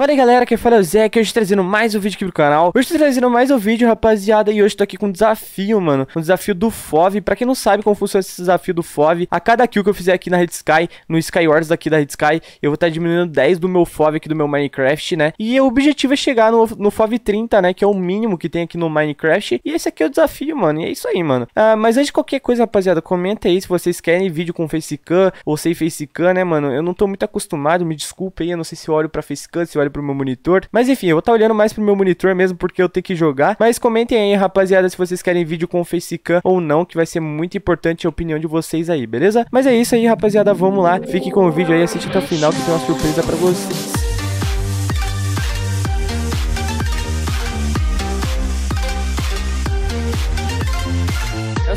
Fala aí galera, que fala é o Zé, que hoje trazendo mais um vídeo aqui pro canal Hoje tô trazendo mais um vídeo, rapaziada, e hoje tô aqui com um desafio, mano Um desafio do FOV, pra quem não sabe como funciona esse desafio do FOV A cada kill que eu fizer aqui na Red Sky, no Sky Wars da Red Sky Eu vou estar tá diminuindo 10 do meu FOV aqui do meu Minecraft, né E o objetivo é chegar no, no FOV 30, né, que é o mínimo que tem aqui no Minecraft E esse aqui é o desafio, mano, e é isso aí, mano ah, Mas antes de qualquer coisa, rapaziada, comenta aí se vocês querem vídeo com facecam ou sem facecam, né, mano Eu não tô muito acostumado, me desculpa aí, eu não sei se eu olho pra facecam, se eu olho olho pro meu monitor. Mas enfim, eu vou estar tá olhando mais pro meu monitor mesmo, porque eu tenho que jogar. Mas comentem aí, rapaziada, se vocês querem vídeo com o facecam ou não, que vai ser muito importante a opinião de vocês aí, beleza? Mas é isso aí, rapaziada, vamos lá. Fique com o vídeo aí, assiste até o final que tem uma surpresa pra vocês.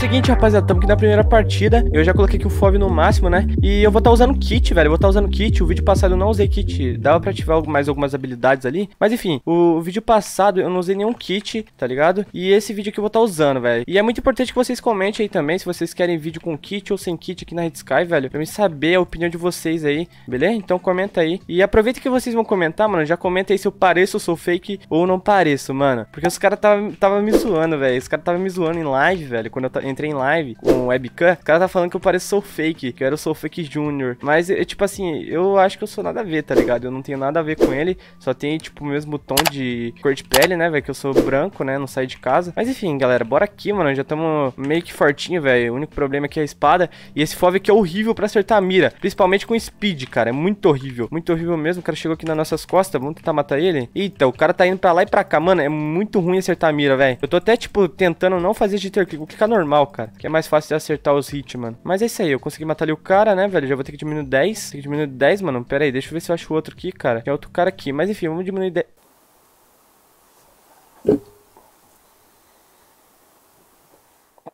seguinte, rapaziada, estamos aqui na primeira partida. Eu já coloquei aqui o FOV no máximo, né? E eu vou estar tá usando kit, velho. Eu vou estar tá usando kit. O vídeo passado eu não usei kit. Dava pra ativar mais algumas habilidades ali. Mas enfim, o vídeo passado eu não usei nenhum kit, tá ligado? E esse vídeo aqui eu vou estar tá usando, velho. E é muito importante que vocês comentem aí também se vocês querem vídeo com kit ou sem kit aqui na Red Sky, velho. Pra mim saber a opinião de vocês aí, beleza? Então comenta aí. E aproveita que vocês vão comentar, mano. Já comenta aí se eu pareço, ou sou fake ou não pareço, mano. Porque os caras tava, tava me zoando, velho. Os caras tava me zoando em live, velho. Quando eu tava entrei em live com webcam, o cara tá falando que eu pareço sou Fake, que eu era o Soul Fake Junior. Mas, é tipo assim, eu acho que eu sou nada a ver, tá ligado? Eu não tenho nada a ver com ele, só tem, tipo, o mesmo tom de cor de pele, né, velho? Que eu sou branco, né? Não saio de casa. Mas enfim, galera, bora aqui, mano. Já estamos meio que fortinho, velho. O único problema aqui é a espada. E esse fove é aqui é horrível pra acertar a mira. Principalmente com speed, cara. É muito horrível. Muito horrível mesmo. O cara chegou aqui nas nossas costas. Vamos tentar matar ele? Eita, o cara tá indo pra lá e pra cá. Mano, é muito ruim acertar a mira, velho. Eu tô até, tipo, tentando não fazer jitter click. Vou clicar normal normal, cara. Que é mais fácil de acertar os hits, mano. Mas é isso aí, eu consegui matar ali o cara, né, velho? Já vou ter que diminuir 10. Tem que diminuir 10, mano. Pera aí, deixa eu ver se eu acho outro aqui, cara. Tem outro cara aqui. Mas enfim, vamos diminuir 10.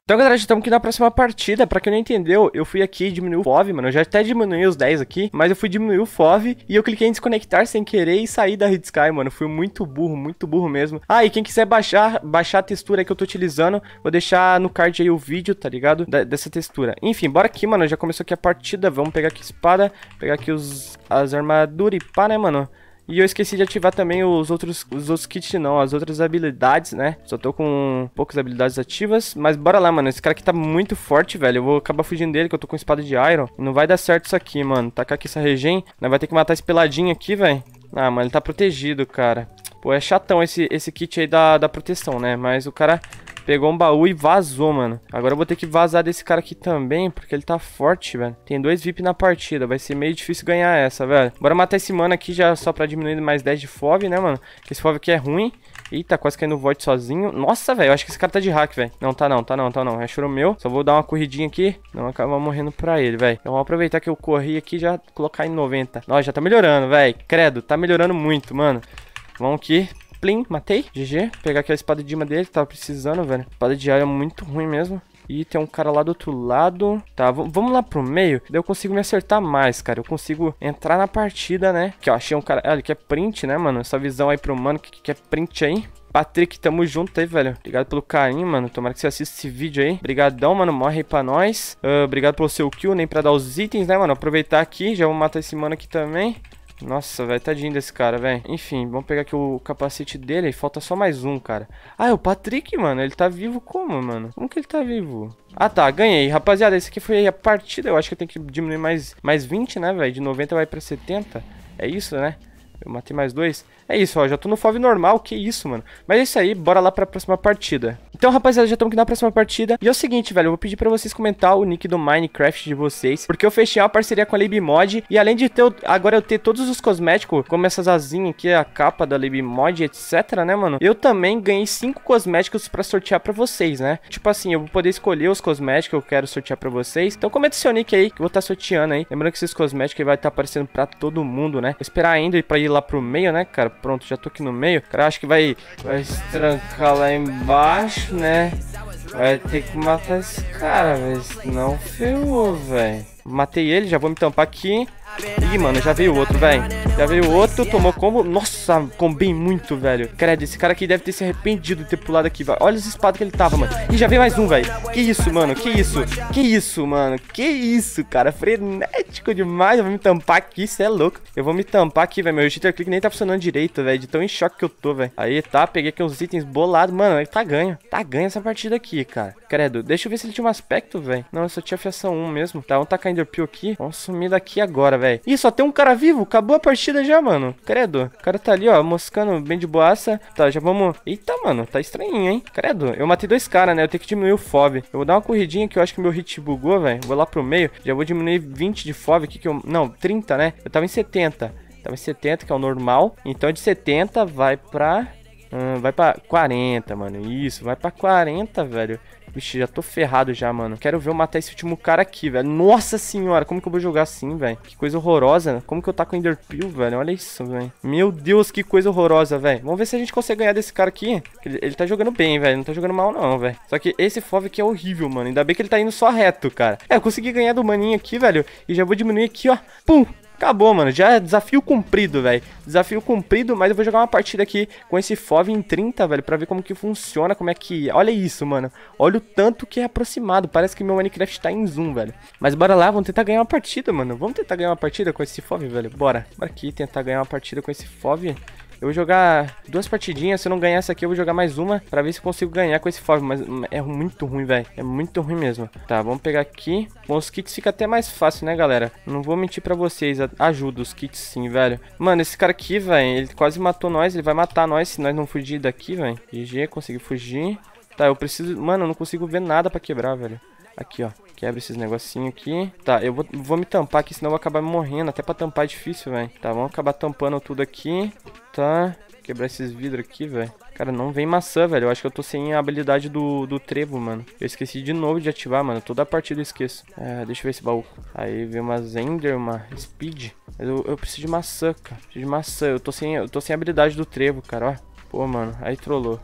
Então, galera, já estamos aqui na próxima partida. Pra quem não entendeu, eu fui aqui e diminui o FOV, mano. Eu já até diminui os 10 aqui, mas eu fui diminuir o FOV e eu cliquei em desconectar sem querer e saí da red Sky, mano. Fui muito burro, muito burro mesmo. Ah, e quem quiser baixar, baixar a textura que eu tô utilizando, vou deixar no card aí o vídeo, tá ligado? dessa textura. Enfim, bora aqui, mano. Já começou aqui a partida. Vamos pegar aqui espada, pegar aqui os, as armaduras e pá, né, mano? E eu esqueci de ativar também os outros, os outros kits, não, as outras habilidades, né? Só tô com poucas habilidades ativas. Mas bora lá, mano. Esse cara aqui tá muito forte, velho. Eu vou acabar fugindo dele, que eu tô com espada de iron. Não vai dar certo isso aqui, mano. Tacar tá aqui essa regen. Nós vai ter que matar esse peladinho aqui, velho. Ah, mano, ele tá protegido, cara. Pô, é chatão esse, esse kit aí da, da proteção, né? Mas o cara Pegou um baú e vazou, mano. Agora eu vou ter que vazar desse cara aqui também, porque ele tá forte, velho. Tem dois VIP na partida, vai ser meio difícil ganhar essa, velho. Bora matar esse mano aqui já só pra diminuir mais 10 de FOV, né, mano? Porque esse FOV aqui é ruim. Eita, tá quase caindo no Void sozinho. Nossa, velho, eu acho que esse cara tá de hack, velho. Não, tá não, tá não, tá não. Achou é o meu. Só vou dar uma corridinha aqui. Não, acaba morrendo pra ele, velho. Eu então, vou aproveitar que eu corri aqui e já colocar em 90. Nossa, já tá melhorando, velho. Credo, tá melhorando muito, mano. Vamos aqui. Plim, matei. GG. Pegar aqui a espada de dima dele, tava precisando, velho. Espada de ar é muito ruim mesmo. E tem um cara lá do outro lado. Tá, vamos lá pro meio. Daí eu consigo me acertar mais, cara. Eu consigo entrar na partida, né? Que eu achei um cara... Ah, que é print, né, mano? Essa visão aí pro mano que quer print aí. Patrick, tamo junto aí, velho. Obrigado pelo carinho, mano. Tomara que você assista esse vídeo aí. Obrigadão, mano. Morre aí pra nós. Uh, obrigado pelo seu kill, nem pra dar os itens, né, mano? Aproveitar aqui. Já vou matar esse mano aqui também. Nossa, velho, tadinho desse cara, velho. Enfim, vamos pegar aqui o capacete dele. Falta só mais um, cara. Ah, é o Patrick, mano. Ele tá vivo como, mano? Como que ele tá vivo? Ah, tá. Ganhei. Rapaziada, esse aqui foi a partida. Eu acho que eu tenho que diminuir mais, mais 20, né, velho? De 90 vai pra 70. É isso, né? Eu matei mais dois. É isso, ó. Já tô no FOV normal. Que isso, mano. Mas é isso aí. Bora lá pra próxima partida. Então, rapaziada, já estamos aqui na próxima partida. E é o seguinte, velho, eu vou pedir pra vocês comentar o nick do Minecraft de vocês, porque eu fechei uma parceria com a Libmod, e além de ter, agora eu ter todos os cosméticos, como essas asinhas aqui, a capa da Libmod, etc, né, mano? Eu também ganhei cinco cosméticos pra sortear pra vocês, né? Tipo assim, eu vou poder escolher os cosméticos que eu quero sortear pra vocês. Então, comenta seu nick aí, que eu vou estar tá sorteando aí. Lembrando que esses cosméticos aí vai estar tá aparecendo pra todo mundo, né? Vou esperar ainda pra ir lá pro meio, né, cara? Pronto, já tô aqui no meio. Cara, acho que vai, vai se trancar lá embaixo bicho, né? Vai ter que matar esse cara, velho. Senão ferrou, velho. Matei ele, já vou me tampar aqui. Ih, mano, já veio outro, velho. Já veio outro, tomou combo. Nossa, combei muito, velho. Credo, esse cara aqui deve ter se arrependido de ter pulado aqui, velho. Olha os espadas que ele tava, mano. E já veio mais um, velho. Que isso, mano? Que isso? Que isso, mano? Que isso, cara? Frenético demais. Eu vou me tampar aqui, cê é louco. Eu vou me tampar aqui, velho. Meu jitter click nem tá funcionando direito, velho. De tão em choque que eu tô, velho. Aí, tá. Peguei aqui uns itens bolados. Mano, tá ganho. Tá ganho essa partida aqui, cara. Credo. Deixa eu ver se ele tinha um aspecto, velho. Não, eu só tinha fiação 1 mesmo. Tá, vamos tacar Enderpeel aqui. Vamos sumir daqui agora, velho. Ih, só tem um cara vivo. Acabou a partida já, mano. Credo. O cara tá ali, ó, moscando bem de boaça. Tá, já vamos... Eita, mano, tá estranhinho, hein? Credo. Eu matei dois caras, né? Eu tenho que diminuir o fob. Eu vou dar uma corridinha que eu acho que meu hit bugou, velho. Vou lá pro meio. Já vou diminuir 20 de fob aqui que eu... Não, 30, né? Eu tava em 70. Tava em 70, que é o normal. Então de 70 vai pra... Hum, vai pra 40, mano. Isso, vai pra 40, velho. Vixe, já tô ferrado já, mano. Quero ver eu matar esse último cara aqui, velho. Nossa senhora, como que eu vou jogar assim, velho? Que coisa horrorosa. Né? Como que eu tá com Enderpeel, velho? Olha isso, velho. Meu Deus, que coisa horrorosa, velho. Vamos ver se a gente consegue ganhar desse cara aqui. Ele, ele tá jogando bem, velho. Não tá jogando mal, não, velho. Só que esse Fov aqui é horrível, mano. Ainda bem que ele tá indo só reto, cara. É, eu consegui ganhar do maninho aqui, velho. E já vou diminuir aqui, ó. Pum! Acabou, mano. Já é desafio cumprido, velho. Desafio cumprido, mas eu vou jogar uma partida aqui com esse FOV em 30, velho, pra ver como que funciona, como é que... É. Olha isso, mano. Olha o tanto que é aproximado. Parece que meu Minecraft tá em zoom, velho. Mas bora lá, vamos tentar ganhar uma partida, mano. Vamos tentar ganhar uma partida com esse FOV, velho. Bora. Bora aqui tentar ganhar uma partida com esse FOV. Eu vou jogar duas partidinhas. Se eu não ganhar essa aqui, eu vou jogar mais uma pra ver se consigo ganhar com esse Fábio. Mas é muito ruim, velho. É muito ruim mesmo. Tá, vamos pegar aqui. Bom, os kits fica até mais fácil, né, galera? Não vou mentir pra vocês. Ajuda os kits sim, velho. Mano, esse cara aqui, velho, ele quase matou nós. Ele vai matar nós se nós não fugir daqui, velho. GG, consegui fugir. Tá, eu preciso... Mano, eu não consigo ver nada pra quebrar, velho. Aqui, ó. Quebra esses negocinhos aqui. Tá, eu vou, vou me tampar aqui, senão eu vou acabar morrendo. Até pra tampar é difícil, velho. Tá, vamos acabar tampando tudo aqui tá. Quebrar esses vidros aqui, velho. Cara, não vem maçã, velho. Eu acho que eu tô sem a habilidade do, do trevo, mano. Eu esqueci de novo de ativar, mano. Toda a partida eu esqueço. É, deixa eu ver esse baú. Aí vem uma Zender, uma Speed. Eu, eu preciso de maçã, cara. Preciso de maçã. Eu tô sem, eu tô sem a habilidade do trevo, cara, ó. Pô, mano, aí trollou.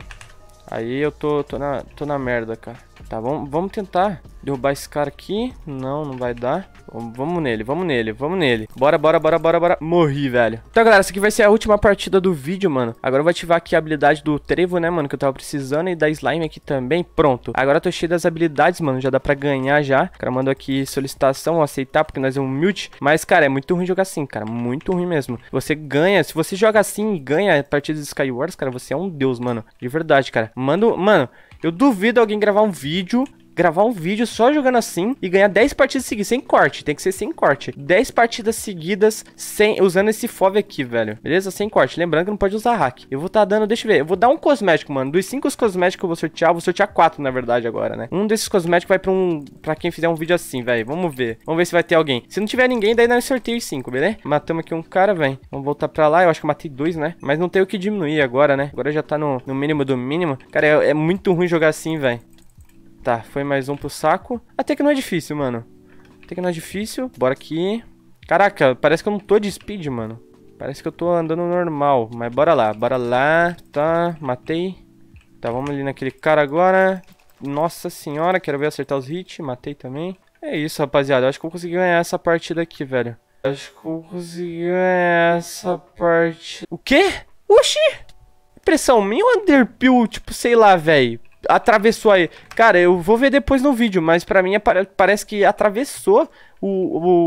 Aí eu tô, tô, na, tô na merda, cara. Tá, vamos vamo tentar Derrubar esse cara aqui. Não, não vai dar. Vamos nele, vamos nele, vamos nele. Bora, bora, bora, bora, bora. Morri, velho. Então, galera, essa aqui vai ser a última partida do vídeo, mano. Agora eu vou ativar aqui a habilidade do trevo, né, mano, que eu tava precisando. E da slime aqui também. Pronto. Agora eu tô cheio das habilidades, mano. Já dá pra ganhar já. O cara mandou aqui solicitação, aceitar, porque nós é um mute. Mas, cara, é muito ruim jogar assim, cara. Muito ruim mesmo. Você ganha. Se você joga assim e ganha partidas de Skywars, cara, você é um deus, mano. De verdade, cara. Manda... Mano, eu duvido alguém gravar um vídeo gravar um vídeo só jogando assim e ganhar 10 partidas seguidas, sem corte, tem que ser sem corte. 10 partidas seguidas sem, usando esse FOV aqui, velho. Beleza? Sem corte. Lembrando que não pode usar hack. Eu vou tá dando, deixa eu ver, eu vou dar um cosmético, mano. Dos 5 cosméticos que eu vou sortear, eu vou sortear 4, na verdade, agora, né? Um desses cosméticos vai pra um, para quem fizer um vídeo assim, velho. Vamos ver. Vamos ver se vai ter alguém. Se não tiver ninguém, daí nós sorteio os 5, beleza? Matamos aqui um cara, velho. Vamos voltar pra lá. Eu acho que eu matei dois, né? Mas não tem o que diminuir agora, né? Agora já tá no, no mínimo do mínimo. Cara, é, é muito ruim jogar assim, velho. Tá, foi mais um pro saco. Até que não é difícil, mano. Até que não é difícil. Bora aqui. Caraca, parece que eu não tô de speed, mano. Parece que eu tô andando normal. Mas bora lá, bora lá. Tá, matei. Tá, vamos ali naquele cara agora. Nossa senhora, quero ver acertar os hits. Matei também. É isso, rapaziada. Eu acho que eu consegui ganhar essa partida aqui, velho. Eu acho que eu consegui ganhar essa partida. O quê? Oxi! Pressão minha ou Underpill, tipo, sei lá, velho. Atravessou aí. Cara, eu vou ver depois no vídeo, mas para mim parece que atravessou o,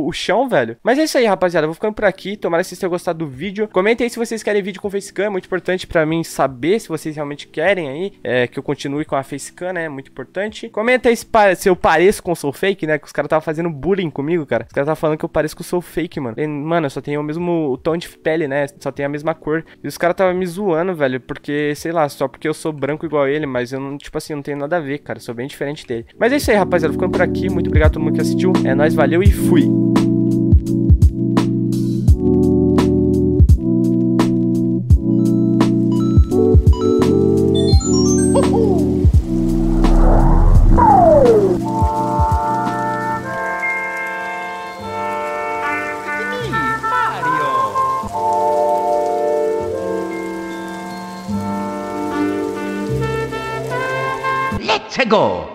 o, o, chão, velho. Mas é isso aí, rapaziada. Eu vou ficando por aqui. Tomara que vocês tenham gostado do vídeo. Comentem aí se vocês querem vídeo com facecam. É muito importante pra mim saber se vocês realmente querem aí. É, que eu continue com a facecam, né? É muito importante. Comenta aí se, se eu pareço com o Soul Fake, né? Que os caras estavam fazendo bullying comigo, cara. Os caras estavam falando que eu pareço com o Soul Fake, mano. E, mano, eu só tenho o mesmo tom de pele, né? Só tenho a mesma cor. E os caras estavam me zoando, velho. Porque, sei lá, só porque eu sou branco igual ele. Mas eu não, tipo assim, não tenho nada a ver, cara cara. Sou bem diferente dele. Mas é isso aí, rapaziada. Ficando por aqui. Muito obrigado a todo mundo que assistiu. É nóis, valeu e fui. আছে গো